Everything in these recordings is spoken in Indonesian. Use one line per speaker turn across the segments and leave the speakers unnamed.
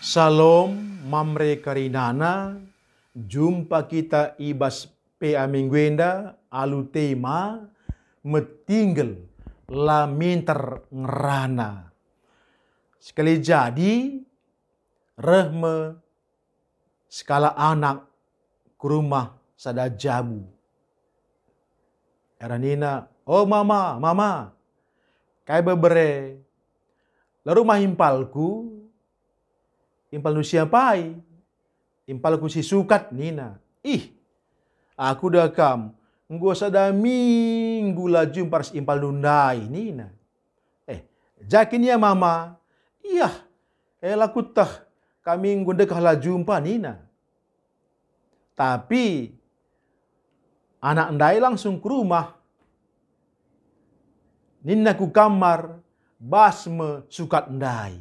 Salam mamre karinana, jumpa kita ibas PA mingguenda alu tema metinggal laminter ngerana. Sekali jadi, rehme skala anak ke rumah sada jamu. Eranina, oh mama, mama, kai bebere. La rumah impalku, impal nu siapai, impalku si sukat nina. Ih, aku dah kam, gua sada minggu la jumpar impal nundai nina. Eh, jakin ya mama, iya, eh lakutah kami dekah la jumpa nina. Tapi anak ndai langsung ke rumah. Nina ku kamar basme sukat ndai.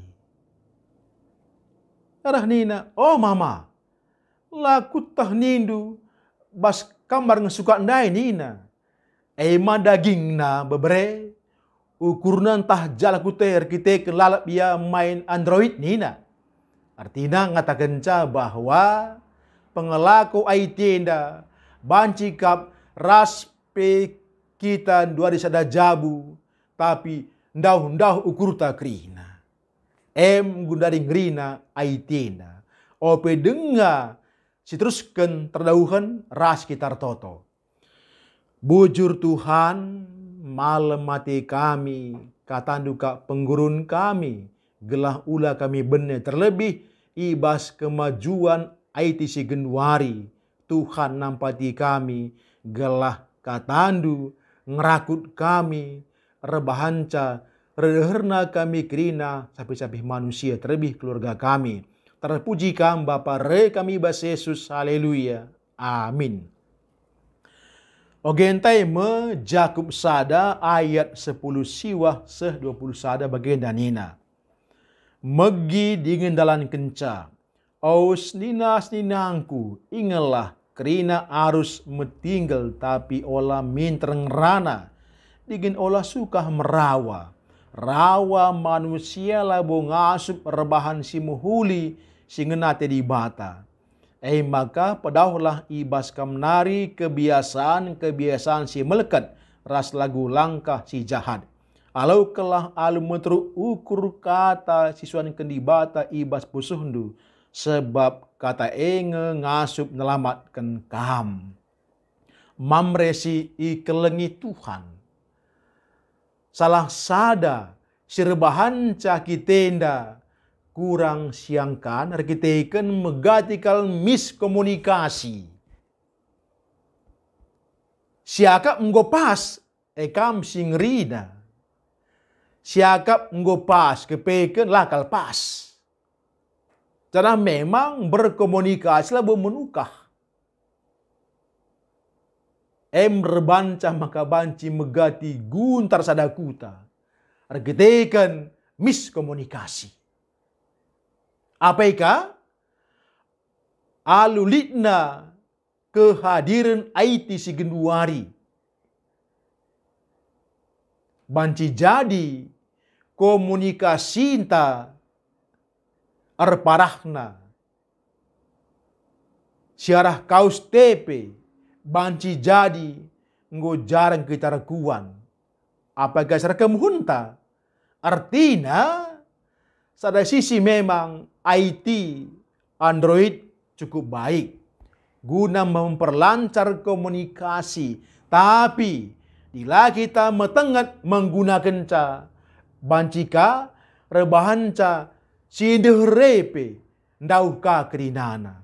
Arah nina, oh mama, laku tah nindu bas kamar ngesukat ndai nina. Ema daging na bebre, ukurnan tah jalaku ter kita kelalap ia main android nina. Artinya ngata genca bahwa pengelaku aitinda ras pe kita dua disada jabu tapi ndau ndau tak krina em gundari ngrina tenda ope denga si terusken terdauhan ras kita toto bujur Tuhan malam mati kami duka penggurun kami gelah ula kami benar terlebih ibas kemajuan si genwari. Tuhan nampati kami, gelah katandu, ngerakut kami, rebahanca, reherna kami kerina, sapi-sapi manusia, terlebih keluarga kami. Terpuji kami Bapa Re kami Bas Yesus. Haleluya. Amin. Ogentai me Jakub sada ayat 10 siwah se 20 sada bagian danina. Megi dingin dalan kencang. Aus nina ninangku ingelah kerina arus metinggal tapi ola mintreng rana. Digin ola suka merawa. Rawa manusia labu ngasup rebahan si ngenate di bata. Eh maka pedahulah ibas kamnari kebiasaan-kebiasaan si melekat ras lagu langkah si jahat. Alau kelah alu metru ukur kata siswan kendibata ibas pusuhndu sebab kata enge ngasup nelamatkan kam. Mamresi ikelengi Tuhan. Salah sada sirbahan caki tenda kurang siangkan rekiteikan megatikal miskomunikasi. Siakap ngopas, ekam singrida, Siakap pas kepeken lakal pas karena memang berkomunikasi berkomunikasilah menukah. Em rebanca maka banci megati guntar sadakuta. Argitekan miskomunikasi. Apaika? Alulitna kehadiran IT si genduari. Banci jadi komunikasi ta arparahna. Siarah kaus tepe, banci jadi, ngo jarang kita rekuan. Apakah serakam hunta? Artinya, pada sisi memang IT Android cukup baik guna memperlancar komunikasi. Tapi, bila kita metengat menggunakan ca, bancika, rebahan ca, sindih repe ndau ka kerinana.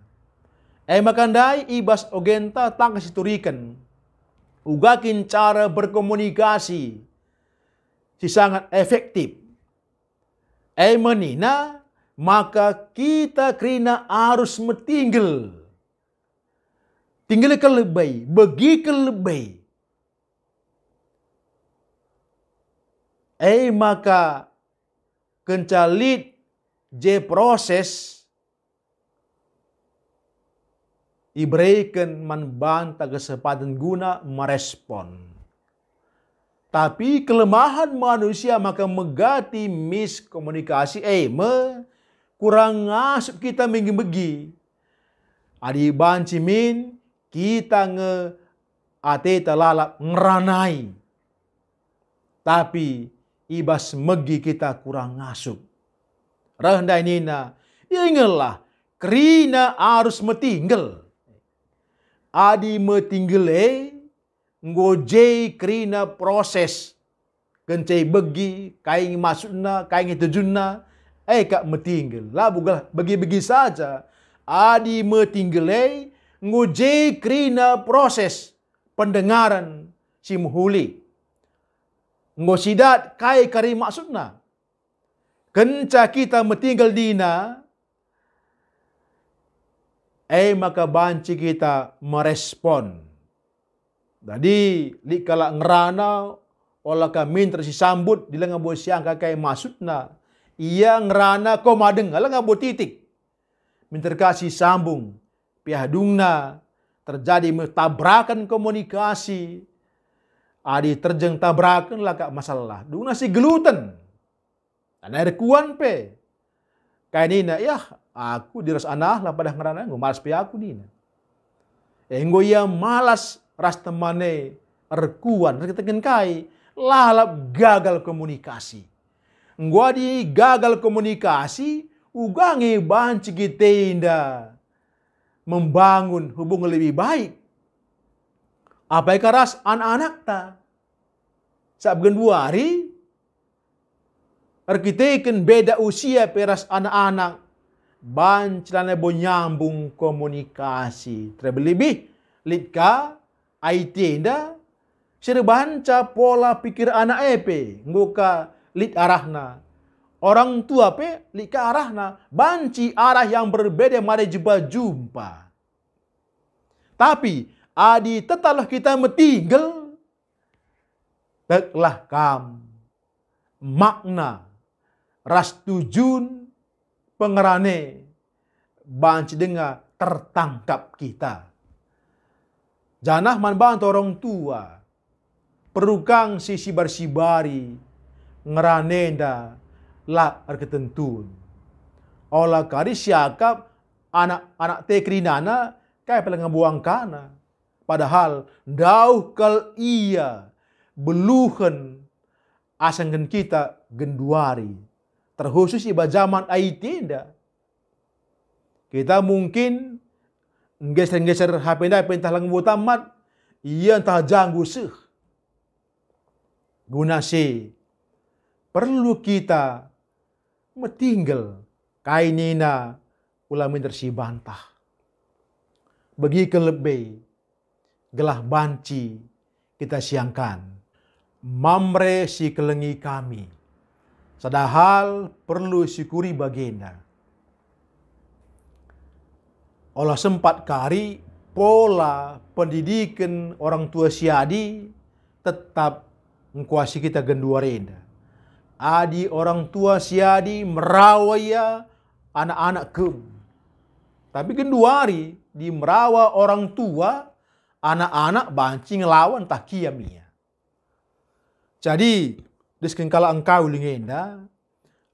E makandai ibas ogenta tangkas iturikan. Ugakin cara berkomunikasi si sangat efektif. E menina maka kita kerina harus metinggal. Tinggal ke lebay, bagi ke lebay. Eh maka kencalit je proses ibreken ban kesempatan guna merespon. Tapi kelemahan manusia maka megati miskomunikasi, eh me kurang ngasup kita minggi begi. Adi cimin kita nge ate telalap ngeranai. Tapi ibas megi kita kurang ngasup ini nina. Ya, Ingelah, kerina harus metinggal. Adi metinggal eh ngojai kerina proses. Kencai begi, kain masukna, kain tejunna. Eh kak metinggal. Lah bukan begi-begi saja. Adi metinggal eh ngojai kerina proses pendengaran simhuli. Ngosidat kai kari maksudna kenca kita metinggal dina, eh maka banci kita merespon. Jadi, kala ngerana olah kami tersi sambut di lengan buah siang kakai maksudna, Ia ngerana kau madeng, ala ngabu titik. kasih sambung, dungna terjadi tabrakan komunikasi, adi terjeng tabrakan lah kak masalah. Duna si gluten. Karena ada kuan pe. nak ya aku diras anah lah pada ngerana ngu malas pe aku dina. Eh, Enggo ya malas ras temane erkuan reketengen kai lalap gagal komunikasi. Gua di gagal komunikasi ugangi banci kita indah membangun hubungan lebih baik. Apa yang keras anak-anak ta? Saat dua hari, arkiteken beda usia peras anak-anak ban celana nyambung komunikasi terlebih litka IT nda serbanca pola pikir anak epe Nguka lit arahna orang tua pe lika arahna banci arah yang berbeda mari jumpa jumpa tapi adi tetalah kita metinggal teklah kam makna rastujun pengerane banci denga tertangkap kita. Janah man bantu orang tua. Perukang sisi bersibari. Ngeranenda la arketentun. Olah kari siakap anak-anak tekrinana kaya pelang buang kana. Padahal dauh kal iya beluhen asengen kita genduari terkhusus iba zaman IT nda. Kita mungkin geser-geser HP nda pentah lang tamat iya entah janggu sih. Guna si perlu kita metinggal kainina tersi bantah, Bagi kelebih gelah banci kita siangkan. Mamre si kelengi kami. Sadahal perlu syukuri baginda. Olah sempat kari pola pendidikan orang tua siadi tetap mengkuasi kita genduarena. Adi orang tua siadi merawaya anak-anak kem. Tapi genduari di merawa orang tua anak-anak banci ngelawan tak kiamia. Jadi Diskin kala engkau lingenda.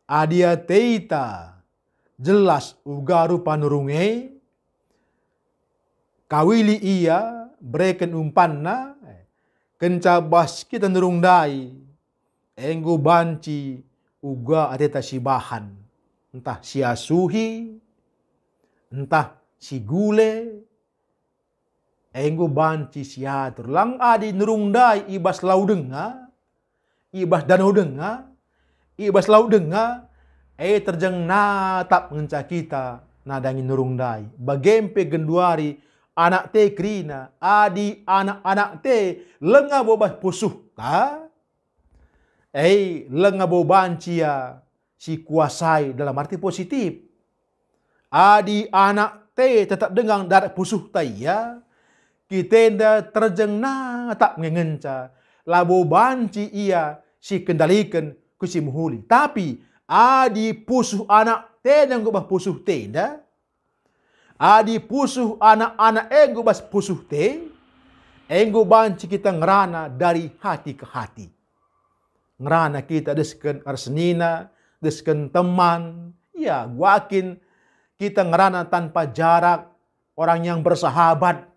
Adia teita jelas ugaru nurunge Kawili ia breken umpanna. Kenca baski tanurung dai. Enggo banci uga ateta bahan, Entah siasuhi. Entah gule, Enggo banci siatur. Lang adi nurung dai ibas laudeng laudenga ibas danau denga, ibas laut denga, eh terjeng na tap ngenca kita Nadangi nurung dai. Bagempe genduari anak te krina, adi anak-anak te lenga bobas pusuh ta. Eh lenga bobancia si kuasai dalam arti positif. Adi anak te tetap dengang darat pusuh ta ya, Kita terjengna tak mengenca. Labo banci ia si kendalikan ku si muhuli. Tapi adi pusuh anak teh yang bah pusuh dah Adi pusuh anak-anak enggu eh bas pusuh te. Enggu eh banci kita ngerana dari hati ke hati. Ngerana kita desken arsenina, desken teman. Ya, guakin kita ngerana tanpa jarak. Orang yang bersahabat.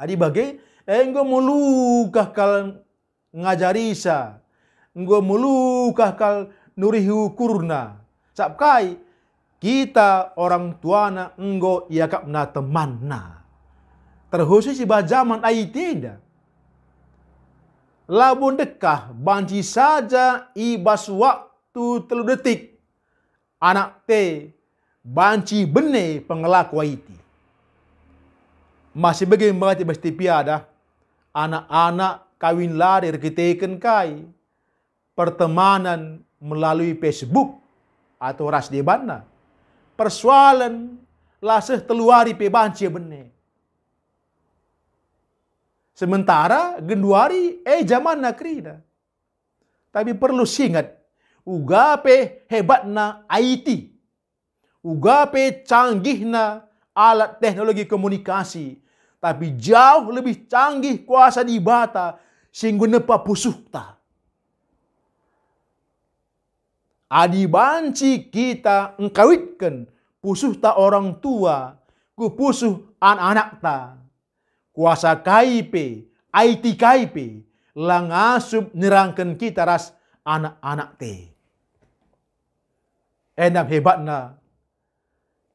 Adi bagai enggu eh melukah kalian ngajarisa enggo melukah kal nurihu kurna. Sapkai kita orang tuana ya yakap na na. Terhusus iba zaman ai tidak. Labun dekah banci saja ibas waktu telu detik. Anak te banci bene pengelaku aiti. Masih bagi mengerti besti piada. Anak-anak kawin lari rekiteken kai pertemanan melalui Facebook atau ras di mana Persoalan lasih teluari pebanci bene. Sementara genduari eh zaman nakrida. Tapi perlu singat ugape hebatna IT. Ugape canggihna alat teknologi komunikasi. Tapi jauh lebih canggih kuasa di bata sehingga pusuh tak. Adi banci kita engkawitkan pusuh ta orang tua, ku pusuh anak-anak ta. Kuasa kaipe, aiti kaipe, Langasub nerangkan kita ras anak-anak te. Enam hebatna,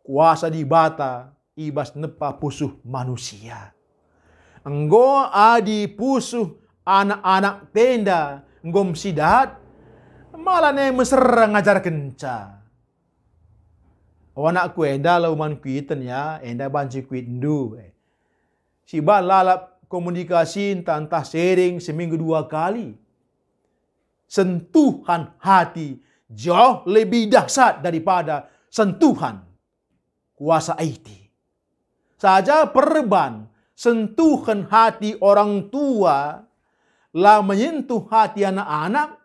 kuasa di bata, ibas nepa pusuh manusia. Enggo adi pusuh anak-anak tenda, Enggom sidat, malah nih mesra ngajar kenca. Wanak ku enda uman kuiten ya, enda banci kuindu. Eh. Si bal lalap komunikasi tantah sharing seminggu dua kali. Sentuhan hati jauh lebih dahsyat daripada sentuhan kuasa IT. Saja perban sentuhan hati orang tua lah menyentuh hati anak-anak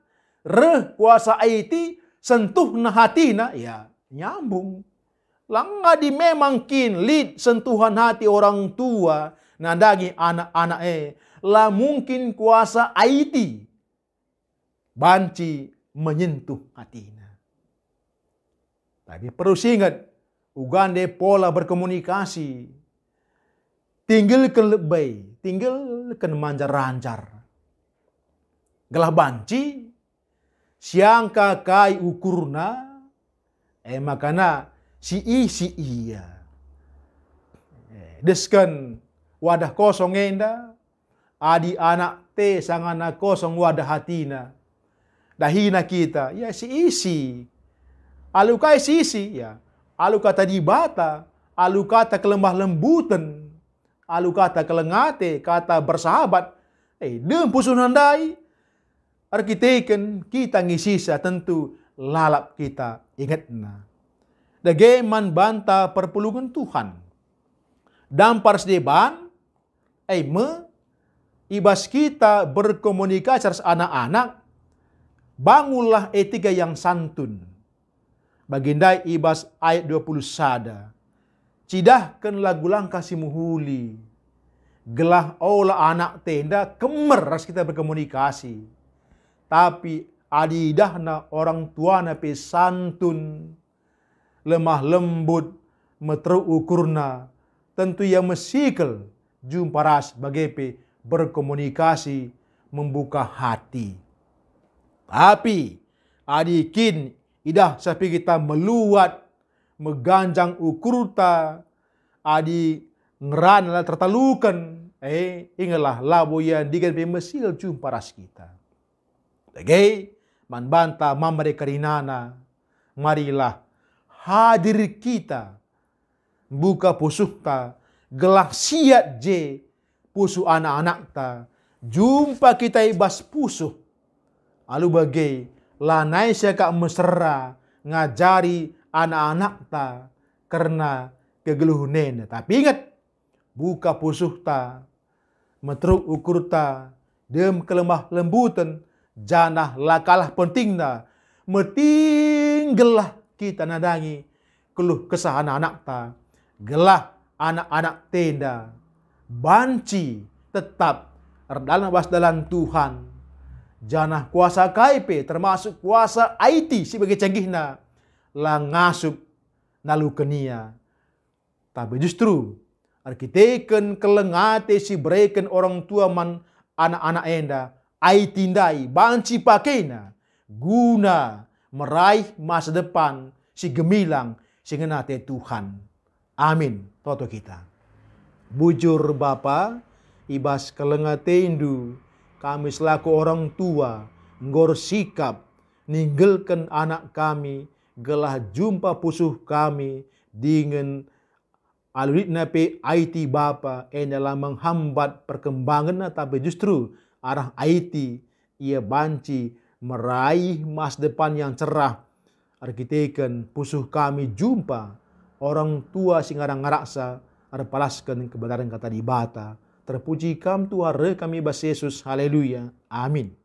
Reh kuasa aiti sentuh na hatina. Ya nyambung. Langga di memang kin lid sentuhan hati orang tua. Nandagi anak-anak eh. La mungkin kuasa aiti. Banci menyentuh hatina. Tapi perlu ingat. Ugande pola berkomunikasi. Tinggal ke lebay. Tinggal ke manjar rancar. Gelah banci siangka kai ukurna eh makana si i si iya eh, deskan wadah kosong enda adi anak te sangana kosong wadah hatina dahina kita ya si isi alu kai si isi ya alu kata di bata alu kata kelemah lembutan alu kata kelengate kata bersahabat eh dem pusun handai arkiteken kita ngisi ngisisa tentu lalap kita ingat na. Dageman banta perpulungan Tuhan. Dampar sedeban, eh me, ibas kita berkomunikasi harus anak-anak, bangunlah etika yang santun. Baginda ibas ayat 20 sada. Cidahkan lagu langkah muhuli. Gelah olah anak tenda kemer ras kita berkomunikasi tapi adidahna orang tuana pe santun lemah lembut metru ukurna tentu ya mesikel jumparas ras pe berkomunikasi membuka hati tapi adikin idah sapi kita meluat meganjang ukurta adi ngeran lah tertalukan eh ingatlah labu yang digan mesil ras kita lagi manbanta memberi Marilah hadir kita buka pusuh ta gelak siat je pusuh anak-anak ta jumpa kita ibas pusuh alu bagai lanai seka mesra ngajari anak-anak ta karena kegeluhunen tapi ingat buka pusuh ta metruk ukur dem kelemah lembutan janah lakalah pentingna metinggelah kita nadangi keluh kesah anak-anak ta gelah anak-anak tenda banci tetap dalam bas dalam Tuhan janah kuasa KIP termasuk kuasa IT sebagai canggihna langasup nalu kenia tapi justru arkiteken kelengate si breken orang tua man anak-anak enda aitindai banci pakena guna meraih masa depan si gemilang si ngenate Tuhan. Amin. Toto kita. Bujur Bapa, ibas kelengate indu, kami selaku orang tua, ngor sikap, ninggalkan anak kami, gelah jumpa pusuh kami, dingin alurit nape IT Bapa, enyalah menghambat perkembangan tapi justru arah IT, ia banci meraih mas depan yang cerah. Arkiteken pusuh kami jumpa orang tua singarang ngaraksa arpalaskan kebenaran kata di bata. Terpuji kam Tuhan kami bas Yesus. Haleluya. Amin.